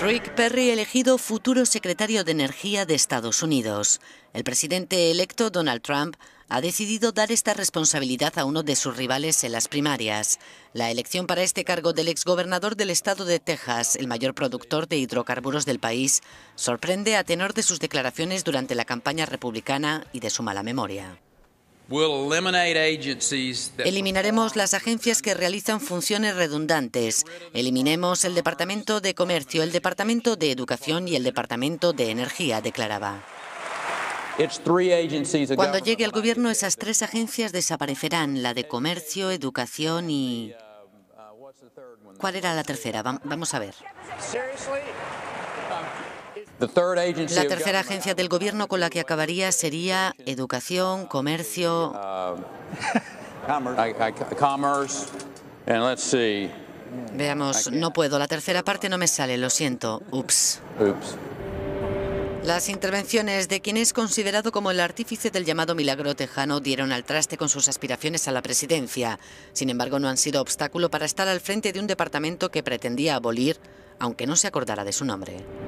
Rick Perry elegido futuro secretario de Energía de Estados Unidos. El presidente electo Donald Trump ha decidido dar esta responsabilidad a uno de sus rivales en las primarias. La elección para este cargo del exgobernador del estado de Texas, el mayor productor de hidrocarburos del país, sorprende a tenor de sus declaraciones durante la campaña republicana y de su mala memoria. Eliminaremos las agencias que realizan funciones redundantes. Eliminemos el Departamento de Comercio, el Departamento de Educación y el Departamento de Energía, declaraba. Cuando llegue al gobierno, esas tres agencias desaparecerán, la de comercio, educación y... Uh, uh, ¿Cuál era la tercera? Vamos a ver. La tercera agencia del gobierno con la que acabaría sería educación, comercio. Um, Veamos, no puedo, la tercera parte no me sale, lo siento. Ups. Las intervenciones de quien es considerado como el artífice del llamado milagro tejano dieron al traste con sus aspiraciones a la presidencia. Sin embargo, no han sido obstáculo para estar al frente de un departamento que pretendía abolir, aunque no se acordara de su nombre.